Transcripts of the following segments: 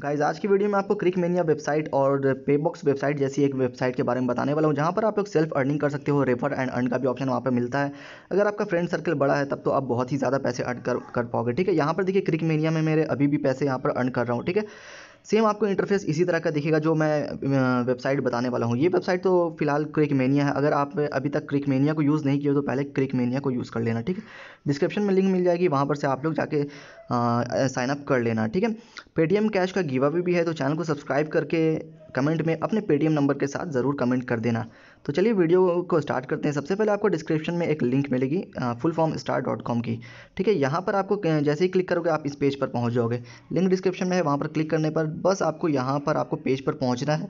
guys आज की video में आपको क्रिक मेनिया वेबसाइट और पेबॉक्स वेबसाइट जैसी एक वेबसाइट के बारे में बताने वाला हूँ जहाँ पर आप लोग सेल्फ अर्निंग कर सकते हो रेफर एंड अर्न का भी ऑप्शन वहाँ पर मिलता है अगर आपका फ्रेंड सर्कल बड़ा है तब तो आप बहुत ही ज़्यादा पैसे अर्न कर कर पाओगे ठीक है यहाँ पर देखिए क्रिक मेनिया में मेरे अभी भी पैसे यहाँ पर अर्न कर रहा हूँ ठीक है सेम आपको इंटरफेस इसी तरह का दिखेगा जो मैं वेबसाइट बताने वाला हूँ ये वेबसाइट तो फिलहाल क्रिक मेनिया है अगर आप अभी तक क्रिक मेनिया को यूज़ नहीं किया तो पहले क्रिक मेनिया को यूज़ कर लेना ठीक है डिस्क्रिप्शन में लिंक मिल जाएगी वहाँ पर से आप लोग जाके साइनअप कर लेना ठीक है पेटीएम कैश का गीवा भी, भी है तो चैनल को सब्सक्राइब करके कमेंट में अपने पेटीएम नंबर के साथ ज़रूर कमेंट कर देना तो चलिए वीडियो को स्टार्ट करते हैं सबसे पहले आपको डिस्क्रिप्शन में एक लिंक मिलेगी full form star dot com की ठीक है यहाँ पर आपको जैसे ही क्लिक करोगे आप इस पेज पर पहुँच जाओगे लिंक डिस्क्रिप्शन में है वहाँ पर क्लिक करने पर बस आपको यहाँ पर आपको पेज पर पहुँचना है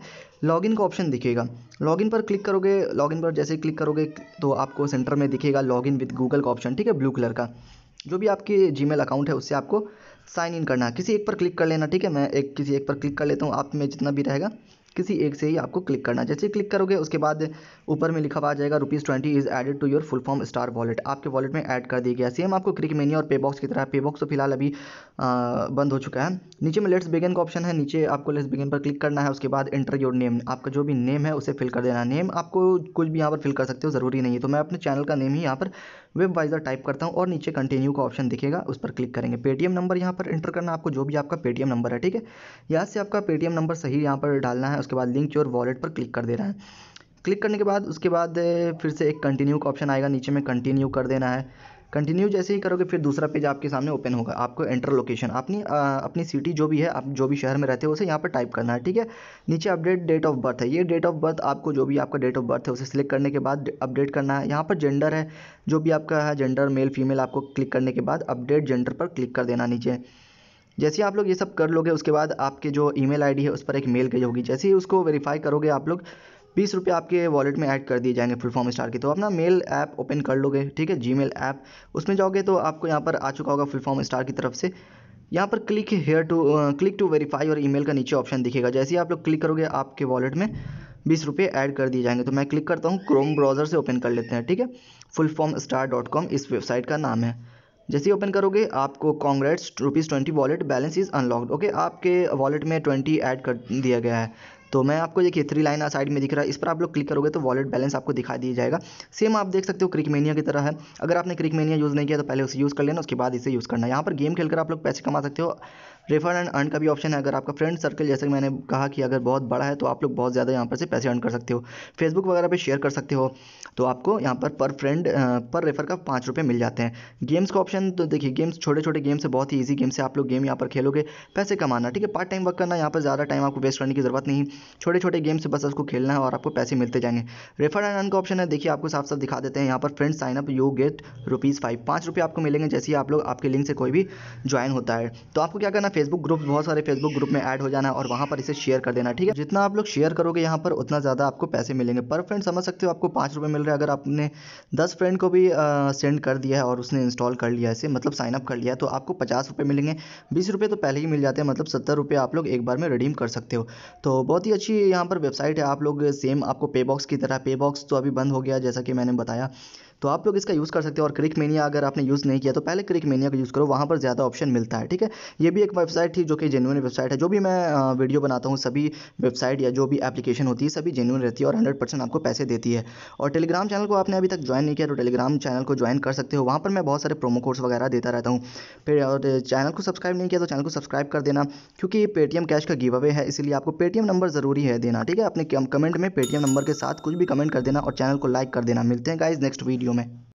लॉगिन का ऑप्शन दिखेगा लॉगिन पर क्लिक करोगे लॉगिन पर जैसे ही क्लिक करोगे तो आपको सेंटर में दिखेगा लॉगिन विद गूगल का ऑप्शन ठीक है ब्लू कलर का जो भी आपके जी अकाउंट है उससे आपको साइन इन करना किसी एक पर क्लिक कर लेना ठीक है मैं एक किसी एक पर क्लिक कर लेता हूँ आप में जितना भी रहेगा किसी एक से ही आपको क्लिक करना जैसे क्लिक करोगे उसके बाद ऊपर में लिखा हुआ आ जाएगा rupees twenty is added to your full form star wallet आपके वॉलेट में ऐड कर दिया गया सेम आपको क्रिक मेनी और पे बॉक्स की तरह पे बॉक्स तो फिलहाल अभी आ, बंद हो चुका है नीचे में लेट्स बिगिन का ऑप्शन है नीचे आपको लेट्स बिगिन पर क्लिक करना है उसके बाद एंटर योर नेम आपका जो भी नेम है उसे फिल कर देना नेम आपको कुछ भी यहाँ पर फिल कर सकते हो ज़रूरी नहीं है तो मैं अपने चैनल का नेम ही यहाँ पर वेब वाइजर टाइप करता हूँ और नीचे कंटिन्यू का ऑप्शन दिखेगा उस पर क्लिक करेंगे पेटीएम नंबर यहाँ पर इंटर करना आपको जो भी आपका पेटीएम नंबर है ठीक है यहाँ से आपका पेटीएम नंबर सही यहाँ पर डालना है उसके बाद लिंक योर वॉलेट पर क्लिक कर देना है क्लिक करने के बाद उसके बाद फिर से एक कंटिन्यू का ऑप्शन आएगा नीचे में कंटिन्यू कर देना है कंटिन्यू जैसे ही करोगे फिर दूसरा पेज आपके सामने ओपन होगा आपको एंटर लोकेशन अपनी अपनी सिटी जो भी है आप जो भी शहर में रहते हो उसे यहाँ पर टाइप करना है ठीक है नीचे अपडेट डेट ऑफ बर्थ है ये डेट ऑफ बर्थ आपको जो भी आपका डेट ऑफ बर्थ है उसे सिलेक्ट करने के बाद अपडेट करना है यहाँ पर जेंडर है जो भी आपका है जेंडर मेल फीमेल आपको क्लिक करने के बाद अपडेट जेंडर पर क्लिक कर देना नीचे जैसे आप लोग ये सब कर लोगे उसके बाद आपके जो ईमेल आईडी है उस पर एक मेल गई होगी जैसे ही उसको वेरीफाई करोगे आप लोग बीस रुपये आपके वॉलेट में ऐड कर दिए जाएंगे फुल फॉर्म स्टार के तो अपना मेल ऐप ओपन कर लोगे ठीक है जी ऐप उसमें जाओगे तो आपको यहाँ पर आ चुका होगा फुल फॉर्म स्टार की तरफ से यहाँ पर click here to click to verify और ईमेल का नीचे ऑप्शन दिखेगा जैसे ही आप लोग क्लिक करोगे आपके वॉलेट में बीस रुपये ऐड कर दिए जाएंगे तो मैं क्लिक करता हूँ क्रोम ब्राउज़र से ओपन कर लेते हैं ठीक है full form star dot com इस वेबसाइट का नाम है जैसे ही ओपन करोगे आपको congrats rupees twenty wallet balance is unlocked okay आपके वॉलेट में ट्वेंटी ऐड कर दिया गया है तो मैं आपको देखिए थ्री लाइन साइड में दिख रहा है इस पर आप लोग क्लिक करोगे तो वॉलेट बैलेंस आपको दिखा दिया जाएगा सेम आप देख सकते हो क्रिकमेनिया की तरह है अगर आपने क्रिकमेनिया यूज़ नहीं किया तो पहले उसे यूज़ कर लेना उसके बाद इसे यूज़ करना यहाँ पर गेम खेलकर आप लोग पैसे कमा सकते हो रेफर एंड अर्न का भी ऑप्शन है अगर आपका फ्रेंड सर्कल जैसे मैंने कहा कि अगर बहुत बड़ा है तो आप लोग बहुत ज़्यादा यहाँ पर से पैसे अर्न कर सकते हो फेसबुक वगैरह पे शेयर कर सकते हो तो आपको यहाँ पर पर फ्रेंड पर रेफर का पाँच रुपये मिल जाते हैं गेम्स का ऑप्शन तो देखिए गेम्स छोटे छोटे गेम्स से बहुत ही ईजी गेम से आप लोग गेम यहाँ पर खेलोगे पैसे कमाना ठीक है पार्ट टाइम वर्क करना यहाँ पर ज़्यादा टाइम आपको वेस्ट करने की ज़रूरत नहीं छोटे छोटे गेम से बस उसको खेलना है और आपको पैसे मिलते जाएंगे रेफर एंड अर्न का ऑप्शन है देखिए आपको साफ साफ दिखा देते हैं यहाँ पर friend sign up you get rupees five पाँच रुपये आपको मिलेंगे जैसे ही आप लोग आपके लिंक से कोई भी ज्वाइन होता है तो आपको क्या करना फेसबुक ग्रुप बहुत सारे फेसबुक ग्रुप में ऐड हो जाना है और वहाँ पर इसे शेयर कर देना ठीक है जितना आप लोग शेयर करोगे यहाँ पर उतना ज़्यादा आपको पैसे मिलेंगे पर फ्रेंड समझ सकते हो आपको पाँच रुपये मिल रहे हैं अगर आपने दस फ्रेंड को भी सेंड कर दिया है और उसने इंस्टॉल कर लिया इसे मतलब साइन अप कर लिया तो आपको पचास रुपये मिलेंगे बीस रुपये तो पहले ही मिल जाते हैं मतलब सत्तर रुपये आप लोग एक बार में रिडीम कर सकते हो तो बहुत ही अच्छी यहाँ पर वेबसाइट है आप लोग सेम आपको पे बॉक्स की तरह पे बॉक्स तो अभी बंद हो गया जैसा कि मैंने बताया तो आप लोग इसका यूज़ कर सकते हो और क्रिक मेनिया अगर आपने यूज़ नहीं किया तो पहले क्रिक मेनिया का यूज़ करो वहाँ पर ज़्यादा ऑप्शन मिलता है ठीक है ये भी एक वेबसाइट थी जो कि जेनुअन वेबसाइट है जो भी मैं वीडियो बनाता हूँ सभी वेबसाइट या जो भी एप्लीकेशन होती है सभी जेनुअन रहती है और हंड्रेड आपको पैसे देती है और टेलीग्राम चैनल को आपने अभी तक ज्वाइन नहीं किया तो टेलीग्राम चैनल को ज्वाइन कर सकते हो वहाँ पर मैं बहुत सारे प्रोमो कोड्स वगैरह देता रहता हूँ फिर और चैनल को सब्सक्राइब नहीं किया तो चैनल को सब्सक्राइब कर देना क्योंकि पेटीएम कैश का गिव अवे है इसलिए आपको पेटीएम नंबर ज़रूरी है देना ठीक है अपने कमेंट में पेटीएम नंबर के साथ कुछ भी कमेंट कर देना और चैनल को लाइक कर देना मिलते हैं गाइज नेक्स्ट वीडियो में